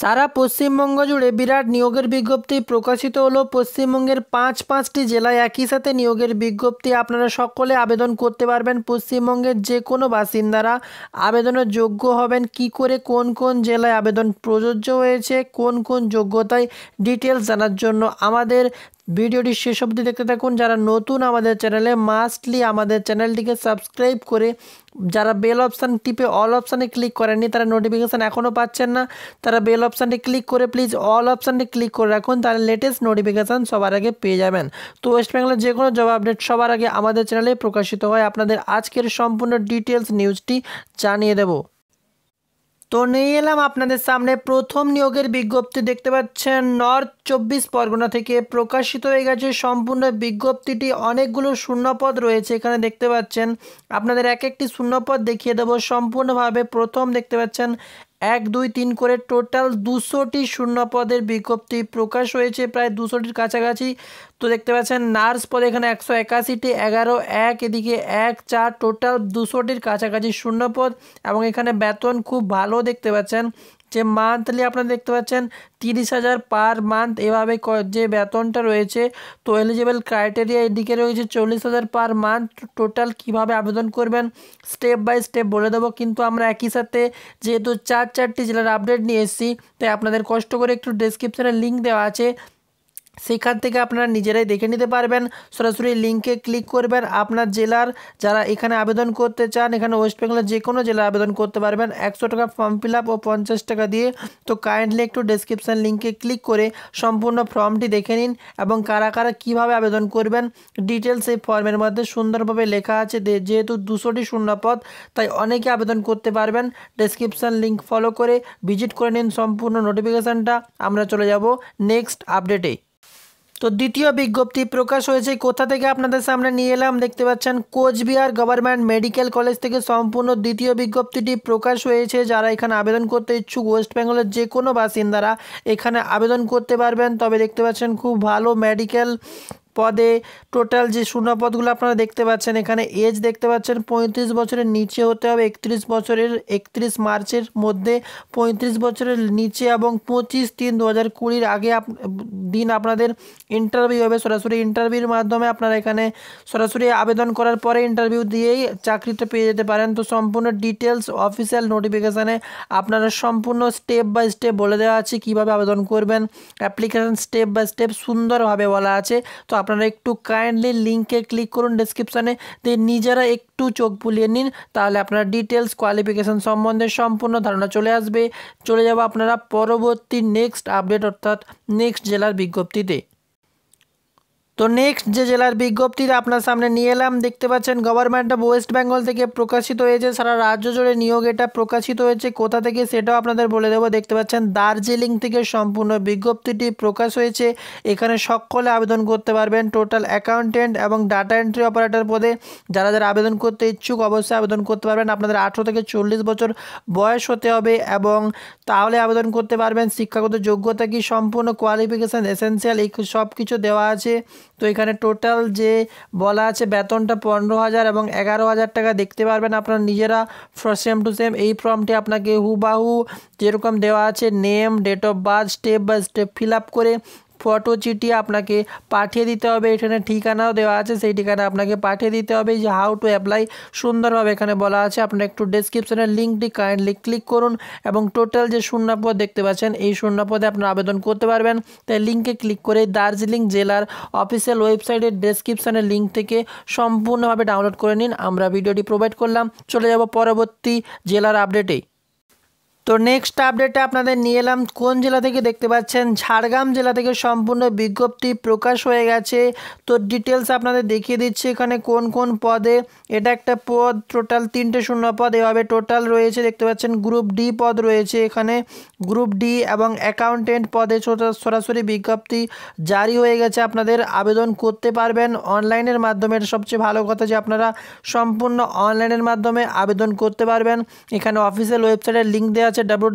সারা পশ্চিমবঙ্গ জুড়ে বিরাট নিয়োগের বিজ্ঞপ্তি প্রকাশিত হলো পশ্চিমবঙ্গের পাঁচ পাঁচটি জেলায় একই সাথে নিয়োগের বিজ্ঞপ্তি আপনারা সকলে আবেদন করতে পারবেন পশ্চিমবঙ্গের যে কোনো বাসিন্দারা আবেদনের যোগ্য হবেন কি করে কোন কোন জেলায় আবেদন প্রযোজ্য হয়েছে কোন কোন যোগ্যতায় ডিটেলস জানার জন্য আমাদের ভিডিওটি শেষ অবধি দেখতে থাকুন যারা নতুন আমাদের চ্যানেলে মাস্টলি আমাদের চ্যানেলটিকে সাবস্ক্রাইব করে যারা বেল অপশান টিপে অল অপশানে ক্লিক করেননি তারা নোটিফিকেশান এখনও পাচ্ছেন না তারা বেল অপশানটি ক্লিক করে প্লিজ অল অপশানটি ক্লিক করে রাখুন তাহলে লেটেস্ট নোটিফিকেশান সবার আগে পেয়ে যাবেন তো ওয়েস্ট বেঙ্গলের যে কোনো জব আপডেট সবার আগে আমাদের চ্যানেলে প্রকাশিত হয় আপনাদের আজকের সম্পূর্ণ ডিটেলস নিউজটি জানিয়ে দেবো তো নিয়ে এলাম আপনাদের সামনে প্রথম নিয়োগের বিজ্ঞপ্তি দেখতে পাচ্ছেন নর্থ চব্বিশ পরগনা থেকে প্রকাশিত হয়ে গেছে সম্পূর্ণ বিজ্ঞপ্তিটি অনেকগুলো শূন্যপদ রয়েছে এখানে দেখতে পাচ্ছেন আপনাদের এক একটি শূন্যপদ দেখিয়ে দেবো সম্পূর্ণভাবে প্রথম দেখতে পাচ্ছেন এক দুই তিন করে টোটাল দুশোটি শূন্যপদের বিজ্ঞপ্তি প্রকাশ হয়েছে প্রায় দুশোটির কাছাকাছি তো দেখতে পাচ্ছেন নার্স পদে এখানে একশো একাশিটি এগারো এক এদিকে এক চার টোটাল দুশোটির কাছাকাছি শূন্যপদ এবং এখানে বেতন খুব ভালো দেখতে পাচ্ছেন যে মান্থলি আপনারা দেখতে পাচ্ছেন তিরিশ হাজার পার মান্থ এভাবে যে বেতনটা রয়েছে তো এলিজিবেল ক্রাইটেরিয়া এদিকে রয়েছে চল্লিশ হাজার পার মান্থ টোটাল কিভাবে আবেদন করবেন স্টেপ বাই স্টেপ বলে দেবো কিন্তু আমরা একই সাথে যেহেতু চার চারটি জেলার আপডেট নিয়ে এসেছি তাই আপনাদের কষ্ট করে একটু ডিসক্রিপশানে লিঙ্ক দেওয়া আছে সেখান থেকে আপনারা নিজেরাই দেখে নিতে পারবেন সরাসরি লিঙ্কে ক্লিক করবেন আপনার জেলার যারা এখানে আবেদন করতে চান এখানে ওয়েস্ট বেঙ্গলের যে কোনো জেলা আবেদন করতে পারবেন একশো টাকা ফর্ম ফিল ও পঞ্চাশ টাকা দিয়ে তো কাইন্ডলি একটু ডিসক্রিপশান লিঙ্কে ক্লিক করে সম্পূর্ণ ফর্মটি দেখে নিন এবং কারা কারা কীভাবে আবেদন করবেন ডিটেলস এই ফর্মের মধ্যে সুন্দরভাবে লেখা আছে যেহেতু দুশোটি শূন্যপদ তাই অনেকে আবেদন করতে পারবেন ডিসক্রিপশান লিঙ্ক ফলো করে ভিজিট করে নিন সম্পূর্ণ নোটিফিকেশানটা আমরা চলে যাব নেক্সট আপডেটে তো দ্বিতীয় বিজ্ঞপ্তি প্রকাশ হয়েছে কোথা থেকে আপনাদের সামনে নিয়ে এলাম দেখতে পাচ্ছেন কোচবিহার গভর্নমেন্ট মেডিকেল কলেজ থেকে সম্পূর্ণ দ্বিতীয় বিজ্ঞপ্তিটি প্রকাশ হয়েছে যারা এখানে আবেদন করতে ইচ্ছুক ওয়েস্ট বেঙ্গলের যে কোনো বাসিন্দারা এখানে আবেদন করতে পারবেন তবে দেখতে পাচ্ছেন খুব ভালো মেডিকেল পদে টোটাল যে শূন্যপদগুলো আপনারা দেখতে পাচ্ছেন এখানে এজ দেখতে পাচ্ছেন পঁয়ত্রিশ বছরের নিচে হতে হবে একত্রিশ বছরের একত্রিশ মার্চের মধ্যে পঁয়ত্রিশ বছরের নিচে এবং পঁচিশ তিন দু হাজার কুড়ির আগে আপ দিন আপনাদের ইন্টারভিউ হবে সরাসরি ইন্টারভিউর মাধ্যমে আপনারা এখানে সরাসরি আবেদন করার পরে ইন্টারভিউ দিয়েই চাকরিটা পেয়ে যেতে পারেন তো সম্পূর্ণ ডিটেলস অফিসিয়াল নোটিফিকেশানে আপনারা সম্পূর্ণ স্টেপ বাই স্টেপ বলে দেওয়া আছে কিভাবে আবেদন করবেন অ্যাপ্লিকেশান স্টেপ বাই স্টেপ সুন্দরভাবে বলা আছে তো আপনারা একটু কাইন্ডলি লিঙ্কে ক্লিক করুন ডিসক্রিপশানে দিয়ে নিজেরা একটু চোখ বুলিয়ে নিন তাহলে আপনার ডিটেলস কোয়ালিফিকেশান সম্বন্ধে সম্পূর্ণ ধারণা চলে আসবে চলে যাব আপনারা পরবর্তী নেক্সট আপডেট অর্থাৎ নেক্সট জেলার বিজ্ঞপ্তিতে তো নেক্সট যে জেলার বিজ্ঞপ্তিটা আপনার সামনে নিয়ে এলাম দেখতে পাচ্ছেন গভর্নমেন্ট অফ ওয়েস্ট বেঙ্গল থেকে প্রকাশিত হয়েছে সারা রাজ্য জুড়ে নিয়োগ এটা প্রকাশিত হয়েছে কোথা থেকে সেটাও আপনাদের বলে দেবো দেখতে পাচ্ছেন দার্জিলিং থেকে সম্পূর্ণ বিজ্ঞপ্তিটি প্রকাশ হয়েছে এখানে সকলে আবেদন করতে পারবেন টোটাল অ্যাকাউন্টেন্ট এবং ডাটা এন্ট্রি অপারেটর পদে যারা যারা আবেদন করতে ইচ্ছুক অবশ্যই আবেদন করতে পারবেন আপনাদের আঠেরো থেকে চল্লিশ বছর বয়স হতে হবে এবং তাহলে আবেদন করতে পারবেন শিক্ষাগত যোগ্যতা কি সম্পূর্ণ কোয়ালিফিকেশান এসেন্সিয়াল এই সব কিছু দেওয়া আছে তো এখানে টোটাল যে বলা আছে বেতনটা পনেরো হাজার এবং এগারো হাজার টাকা দেখতে পারবেন আপনার নিজেরা সেম টু সেম এই ফর্মটি আপনাকে হুবাহু যেরকম দেওয়া আছে name date of birth step by step fill up করে ফটো চিঠি আপনাকে পাঠিয়ে দিতে হবে এখানে ঠিকানাও দেওয়া আছে সেই ঠিকানা আপনাকে পাঠিয়ে দিতে হবে যে হাউ টু অ্যাপ্লাই সুন্দরভাবে এখানে বলা আছে আপনার একটু ডেসক্রিপশনের লিঙ্কটি কাইন্ডলি ক্লিক করুন এবং টোটাল যে শূন্যপদ দেখতে পাচ্ছেন এই শূন্যপদে আপনারা আবেদন করতে পারবেন তাই লিঙ্কে ক্লিক করে দার্জিলিং জেলার অফিসিয়াল ওয়েবসাইটের ডেসক্রিপশনের লিঙ্ক থেকে সম্পূর্ণভাবে ডাউনলোড করে নিন আমরা ভিডিওটি প্রোভাইড করলাম চলে যাব পরবর্তী জেলার আপডেটে তো নেক্সট আপডেটটা আপনাদের নিয়ে এলাম কোন জেলা থেকে দেখতে পাচ্ছেন ঝাড়গ্রাম জেলা থেকে সম্পূর্ণ বিজ্ঞপ্তি প্রকাশ হয়ে গেছে তো ডিটেলস আপনাদের দেখিয়ে দিচ্ছি এখানে কোন কোন পদে এটা একটা পদ টোটাল তিনটে শূন্য পদ এভাবে টোটাল রয়েছে দেখতে পাচ্ছেন গ্রুপ ডি পদ রয়েছে এখানে গ্রুপ ডি এবং অ্যাকাউন্টেন্ট পদে সরাসরি বিজ্ঞপ্তি জারি হয়ে গেছে আপনাদের আবেদন করতে পারবেন অনলাইনের মাধ্যমে এটা সবচেয়ে ভালো কথা যে আপনারা সম্পূর্ণ অনলাইনের মাধ্যমে আবেদন করতে পারবেন এখানে অফিসিয়াল ওয়েবসাইটের লিঙ্ক দেওয়া আছে W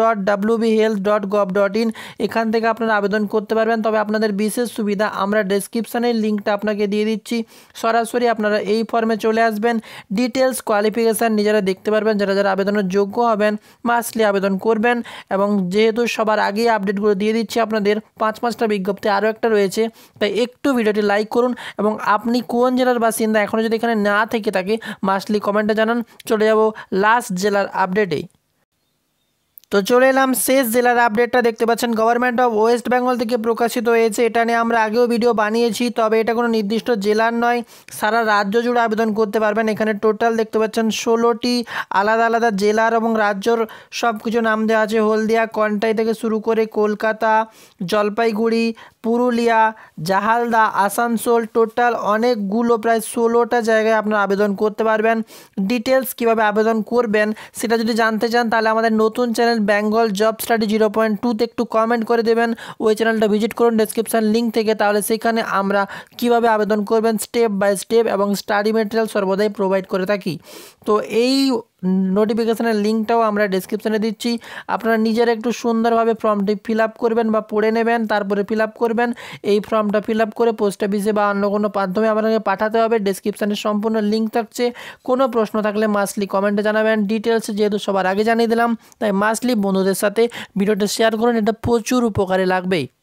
dot WB health dot gov dot in এখান থেকে আপনারা আবেদন করতে পারবেন তবে আপনাদের বিশেষ সুবিধা আমরা ডেসক্রিপশানের লিঙ্কটা আপনাকে দিয়ে দিচ্ছি সরাসরি আপনারা এই ফর্মে চলে আসবেন ডিটেলস কোয়ালিফিকেশান নিজেরা দেখতে পারবেন যারা যারা আবেদনের যোগ্য হবেন মাসলি আবেদন করবেন এবং যেহেতু সবার আগেই আপডেটগুলো দিয়ে দিচ্ছি আপনাদের পাঁচ পাঁচটা বিজ্ঞপ্তি আরও একটা রয়েছে তাই একটু ভিডিওটি লাইক করুন এবং আপনি কোন জেলার বাসিন্দা এখনও যদি এখানে না থেকে থাকে মাসলি কমেন্টে জানান চলে যাব লাস্ট জেলার আপডেটে তো চলে এলাম শেষ জেলার আপডেটটা দেখতে পাচ্ছেন গভর্নমেন্ট অফ ওয়েস্ট বেঙ্গল থেকে প্রকাশিত হয়েছে এটা নিয়ে আমরা আগেও ভিডিও বানিয়েছি তবে এটা কোনো নির্দিষ্ট জেলার নয় সারা রাজ্য জুড়ে আবেদন করতে পারবেন এখানে টোটাল দেখতে পাচ্ছেন ষোলোটি আলাদা আলাদা জেলার এবং রাজ্যর সব কিছু নাম দেওয়া আছে হলদিয়া কন্টাই থেকে শুরু করে কলকাতা জলপাইগুড়ি পুরুলিয়া জাহালদা আসানসোল টোটাল অনেকগুলো প্রায় ষোলোটা জায়গায় আপনারা আবেদন করতে পারবেন ডিটেলস কিভাবে আবেদন করবেন সেটা যদি জানতে চান তাহলে আমাদের নতুন চ্যানেল Bengal job strategy 0.2 তে একটু কমেন্ট করে দিবেন ও চ্যানেলটা ভিজিট করুন ডেসক্রিপশন লিংক থেকে তাহলে সেখানে আমরা কিভাবে আবেদন করবেন স্টেপ বাই স্টেপ এবং স্টাডি মেটেরিয়াল সর্বদাই প্রোভাইড করে থাকি তো এই নোটিফিকেশানের লিঙ্কটাও আমরা ডিসক্রিপশানে দিচ্ছি আপনারা নিজেরা একটু সুন্দরভাবে ফর্মটি ফিল করবেন বা পড়ে নেবেন তারপরে ফিল করবেন এই ফর্মটা ফিল করে পোস্ট অফিসে বা অন্য কোনো মাধ্যমে আপনাকে পাঠাতে হবে ডিসক্রিপশানে সম্পূর্ণ লিঙ্ক থাকছে কোনো প্রশ্ন থাকলে মাসলি কমেন্টে জানাবেন ডিটেলস যেহেতু সবার আগে জানিয়ে দিলাম তাই মাসলি বন্ধুদের সাথে ভিডিওটা শেয়ার করুন এটা প্রচুর উপকারে লাগবেই